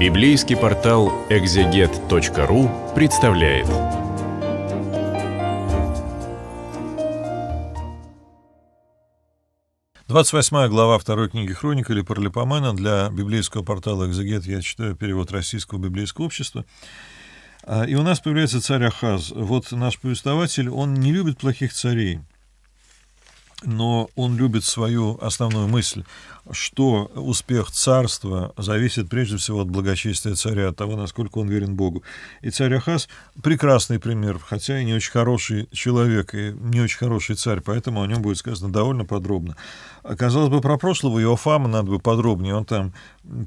Библейский портал экзегет.ру представляет. Двадцать восьмая глава второй книги Хроник или Паралипомена для библейского портала «Экзегет» я читаю перевод Российского библейского общества. А, и у нас появляется царь Ахаз. Вот наш повествователь, он не любит плохих царей – но он любит свою основную мысль, что успех царства зависит прежде всего от благочестия царя, от того, насколько он верен Богу. И царь Ахас прекрасный пример, хотя и не очень хороший человек, и не очень хороший царь, поэтому о нем будет сказано довольно подробно. А, казалось бы, про прошлого Иофама надо бы подробнее. Он там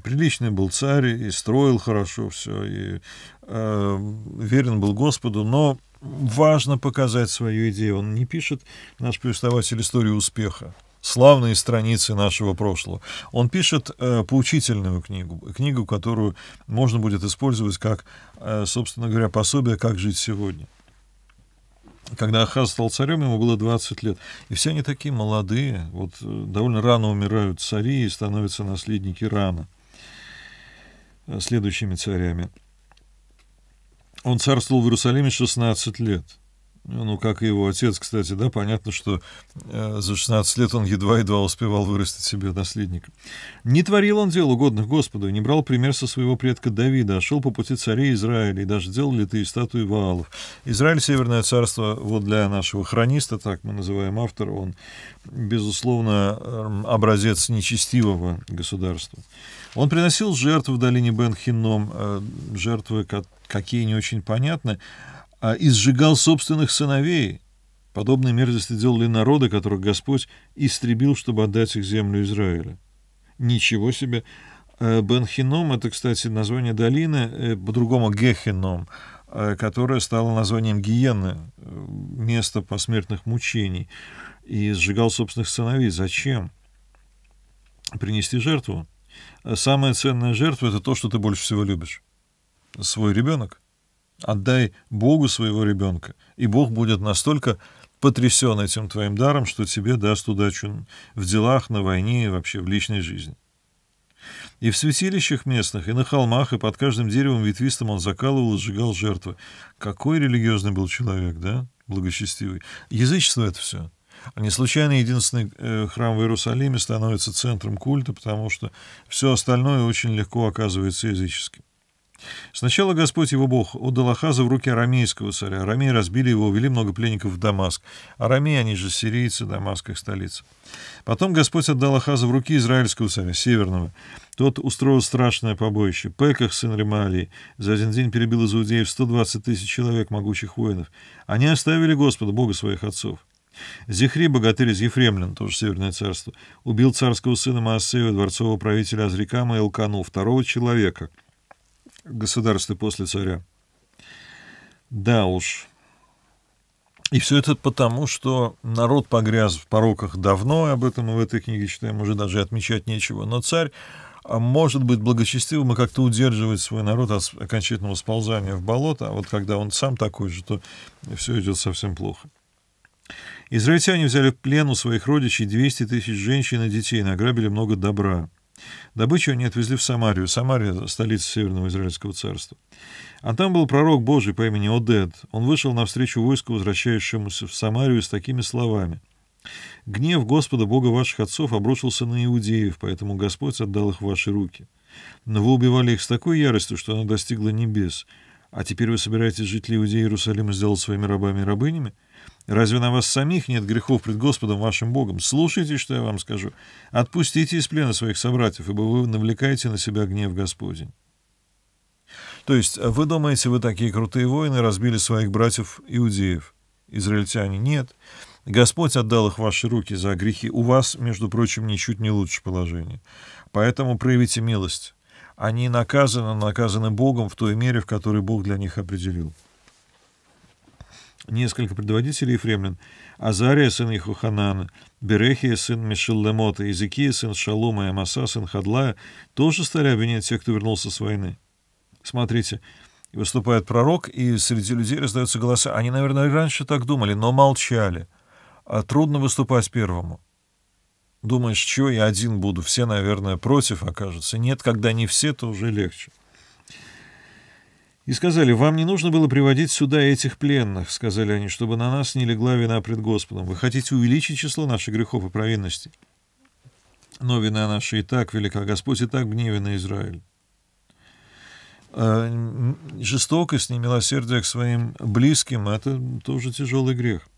приличный был царь и строил хорошо все, и э, верен был Господу, но важно показать свою идею. Он не пишет, наш повествователь, историю успеха славные страницы нашего прошлого. Он пишет э, поучительную книгу, книгу, которую можно будет использовать как, э, собственно говоря, пособие «Как жить сегодня». Когда Ахаз стал царем, ему было 20 лет. И все они такие молодые. Вот э, довольно рано умирают цари и становятся наследники рано э, следующими царями. Он царствовал в Иерусалиме 16 лет. Ну, как и его отец, кстати, да, понятно, что э, за 16 лет он едва-едва успевал вырастить себе наследника. Не творил он дел угодных Господу, не брал пример со своего предка Давида, а шел по пути царей Израиля, и даже делал литые статуи Ваалов. Израиль — северное царство, вот для нашего хрониста, так мы называем автора, он, безусловно, эм, образец нечестивого государства. Он приносил жертвы в долине Бен-Хинном, э, жертвы, какие не очень понятны, а изжигал собственных сыновей. Подобные мерзости делали народы, которых Господь истребил, чтобы отдать их землю Израилю. Ничего себе! Э, Бенхином — это, кстати, название долины, э, по-другому Гехином, э, которое стало названием Гиены, место посмертных мучений, и сжигал собственных сыновей. Зачем? Принести жертву. Самая ценная жертва — это то, что ты больше всего любишь. Свой ребенок. Отдай Богу своего ребенка, и Бог будет настолько потрясен этим твоим даром, что тебе даст удачу в делах, на войне и вообще в личной жизни. И в святилищах местных, и на холмах, и под каждым деревом ветвистым он закалывал и сжигал жертвы. Какой религиозный был человек, да? Благочестивый. Язычество это все. Не случайно единственный э, храм в Иерусалиме становится центром культа, потому что все остальное очень легко оказывается языческим. Сначала Господь его Бог отдал Ахаза в руки арамейского царя. Арамеи разбили его, увели много пленников в Дамаск. Арамеи, они же сирийцы, Дамаск их столица. Потом Господь отдал Ахаза в руки израильского царя, северного. Тот устроил страшное побоище. Пеках, сын Ремалии, за один день перебил из иудеев 120 тысяч человек, могучих воинов. Они оставили Господа, Бога своих отцов. Зихри, богатырь из Ефремлин, тоже Северное царство, убил царского сына Маасеева, дворцового правителя Азрикама Элкану, второго человека — государстве после царя. Да уж. И все это потому, что народ погряз в пороках давно, об этом мы в этой книге читаем, уже даже отмечать нечего, но царь а, может быть благочестивым и как-то удерживать свой народ от окончательного сползания в болото, а вот когда он сам такой же, то все идет совсем плохо. Израильтяне взяли в плен у своих родичей 200 тысяч женщин и детей, награбили много добра. Добычу они отвезли в Самарию. Самария — столица Северного Израильского царства. А там был пророк Божий по имени Одет. Он вышел навстречу войску, возвращающемуся в Самарию, с такими словами. «Гнев Господа, Бога ваших отцов, обрушился на иудеев, поэтому Господь отдал их в ваши руки. Но вы убивали их с такой яростью, что она достигла небес. А теперь вы собираетесь жить ли Иудеи Иерусалима сделать своими рабами и рабынями?» Разве на вас самих нет грехов пред Господом вашим Богом? Слушайте, что я вам скажу. Отпустите из плена своих собратьев, ибо вы навлекаете на себя гнев Господень». То есть а вы думаете, вы такие крутые воины разбили своих братьев иудеев? Израильтяне нет. Господь отдал их в ваши руки за грехи. У вас, между прочим, ничуть не лучше положение. Поэтому проявите милость. Они наказаны, наказаны Богом в той мере, в которой Бог для них определил несколько предводителей ефремлян, Азария, сын Ихуханана, Берехия, сын Мешиллемота, Изыкия, сын Шалума, и Амаса, сын Хадлая, тоже стали обвинять тех, кто вернулся с войны. Смотрите, выступает пророк, и среди людей раздаются голоса. Они, наверное, раньше так думали, но молчали. А трудно выступать первому. Думаешь, что я один буду, все, наверное, против окажутся. Нет, когда не все, то уже легче. И сказали, вам не нужно было приводить сюда этих пленных, сказали они, чтобы на нас не легла вина пред Господом. Вы хотите увеличить число наших грехов и провинностей? Но вина наша и так велика, а Господь и так гневен на Израиль. А, жестокость, немилосердие к своим близким — это тоже тяжелый грех.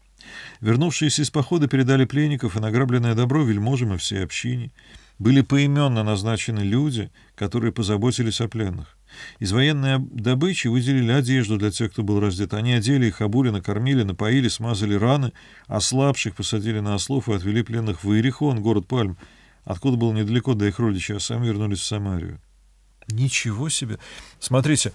Вернувшиеся из похода передали пленников и награбленное добро вельможам и всей общине. Были поименно назначены люди, которые позаботились о пленных. Из военной добычи выделили одежду для тех, кто был раздет. Они одели их, обули, накормили, напоили, смазали раны, ослабших посадили на ослов и отвели пленных в Иерихон, город Пальм, откуда было недалеко до их родича, а сами вернулись в Самарию. Ничего себе! Смотрите,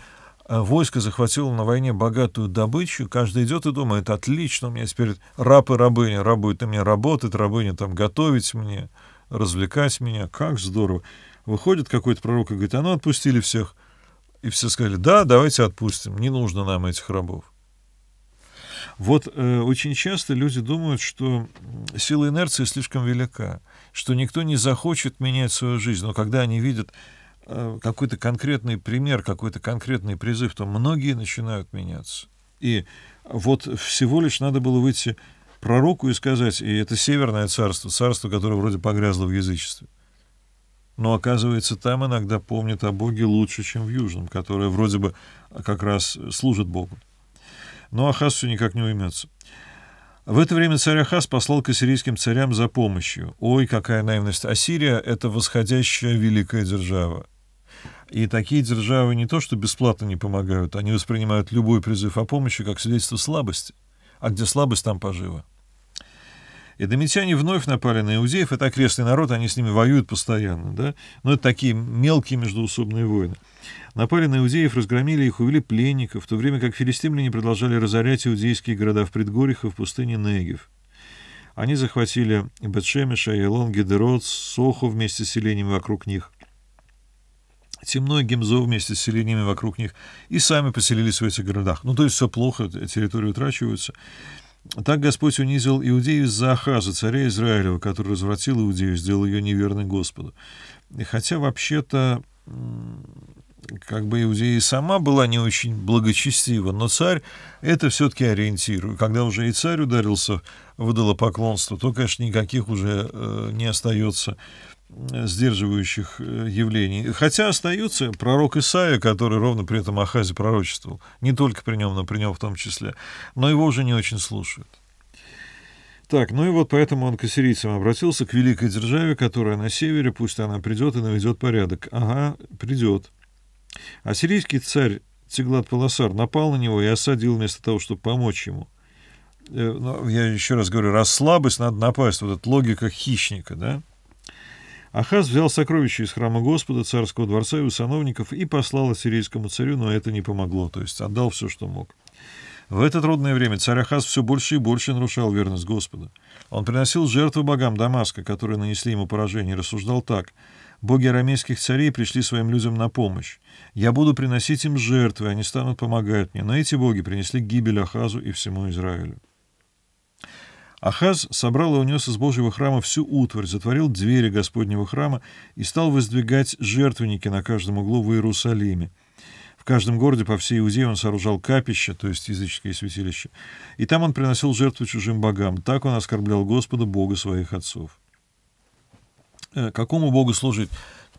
э, войско захватило на войне богатую добычу, каждый идет и думает, отлично, у меня теперь раб и рабыня, раб будет на меня работать, рабыня там готовить мне, развлекать меня, как здорово. Выходит какой-то пророк и говорит, а ну отпустили всех, и все сказали, да, давайте отпустим, не нужно нам этих рабов. Вот э, очень часто люди думают, что сила инерции слишком велика, что никто не захочет менять свою жизнь. Но когда они видят э, какой-то конкретный пример, какой-то конкретный призыв, то многие начинают меняться. И вот всего лишь надо было выйти пророку и сказать, и это северное царство, царство, которое вроде погрязло в язычестве но, оказывается, там иногда помнят о Боге лучше, чем в Южном, которое вроде бы как раз служит Богу. Но Ахаз все никак не уймется. В это время царь Ахас послал к ассирийским царям за помощью. Ой, какая наивность! Ассирия — это восходящая великая держава. И такие державы не то что бесплатно не помогают, они воспринимают любой призыв о помощи как свидетельство слабости. А где слабость, там поживо. И домитяне вновь напали на иудеев. Это окрестный народ, они с ними воюют постоянно. Да? Но ну, это такие мелкие междуусобные войны. Напали на иудеев, разгромили их, увели пленников, в то время как филистимляне продолжали разорять иудейские города в предгорьях и в пустыне Негев. Они захватили Бетшемеша, Елон, Гедерот, Соху вместе с селениями вокруг них, Темно и Гемзо вместе с селениями вокруг них, и сами поселились в этих городах. Ну, то есть все плохо, территории утрачиваются. Так Господь унизил Иудею из-за Ахаза, царя Израилева, который развратил Иудею, сделал ее неверной Господу. И Хотя вообще-то как бы Иудея сама была не очень благочестива, но царь это все-таки ориентирует. Когда уже и царь ударился выдало поклонство, то, конечно, никаких уже э, не остается сдерживающих э, явлений. Хотя остаются пророк Исаия, который ровно при этом Ахазе пророчествовал. Не только при нем, но при нем в том числе. Но его уже не очень слушают. Так, ну и вот поэтому он к ассирийцам обратился, к великой державе, которая на севере, пусть она придет и наведет порядок. Ага, придет. Ассирийский царь Теглат-Паласар напал на него и осадил вместо того, чтобы помочь ему э, — я еще раз говорю, раз слабость, надо напасть. Вот эта логика хищника, да? Ахаз взял сокровища из храма Господа, царского дворца и у сановников и послал ассирийскому царю, но это не помогло, то есть отдал все, что мог. В это трудное время царь Ахаз все больше и больше нарушал верность Господу. Он приносил жертвы богам Дамаска, которые нанесли ему поражение, и рассуждал так. «Боги арамейских царей пришли своим людям на помощь. Я буду приносить им жертвы, они станут помогать мне. Но эти боги принесли гибель Ахазу и всему Израилю». Ахаз собрал и унес из Божьего храма всю утварь, затворил двери Господнего храма и стал воздвигать жертвенники на каждом углу в Иерусалиме. В каждом городе по всей Иудее он сооружал капища, то есть языческие святилища, и там он приносил жертву чужим богам. Так он оскорблял Господа, Бога своих отцов. Э, какому Богу служить?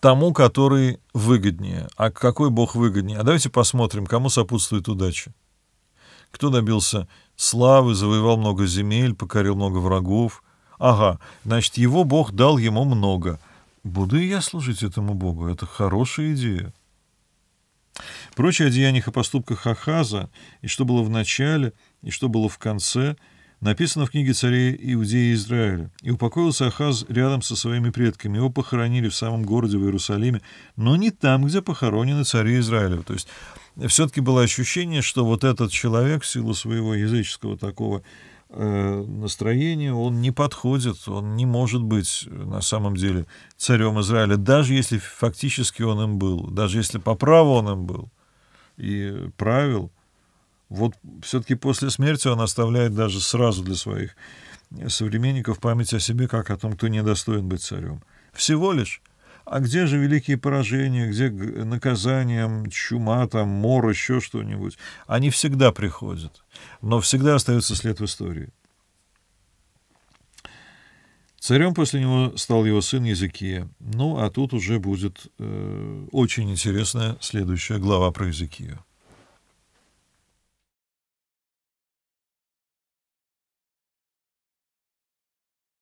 Тому, который выгоднее. А какой Бог выгоднее? А давайте посмотрим, кому сопутствует удача кто добился славы, завоевал много земель, покорил много врагов. Ага, значит, его Бог дал ему много. Буду и я служить этому Богу. Это хорошая идея. Прочие о деяниях и поступках Ахаза, и что было в начале, и что было в конце, написано в книге царей Иудеи Израиля. «И упокоился Ахаз рядом со своими предками. Его похоронили в самом городе в Иерусалиме, но не там, где похоронены цари Израиля, То есть все-таки было ощущение, что вот этот человек в силу своего языческого такого э, настроения, он не подходит, он не может быть э, на самом деле царем Израиля, даже если фактически он им был, даже если по праву он им был и правил. Вот все-таки после смерти он оставляет даже сразу для своих э, современников память о себе, как о том, кто недостоин быть царем. Всего лишь а где же великие поражения, где наказанием, чума, там, мор, еще что-нибудь? Они всегда приходят, но всегда остается след в истории. Царем после него стал его сын Языкия. Ну, а тут уже будет э, очень интересная следующая глава про Языкию.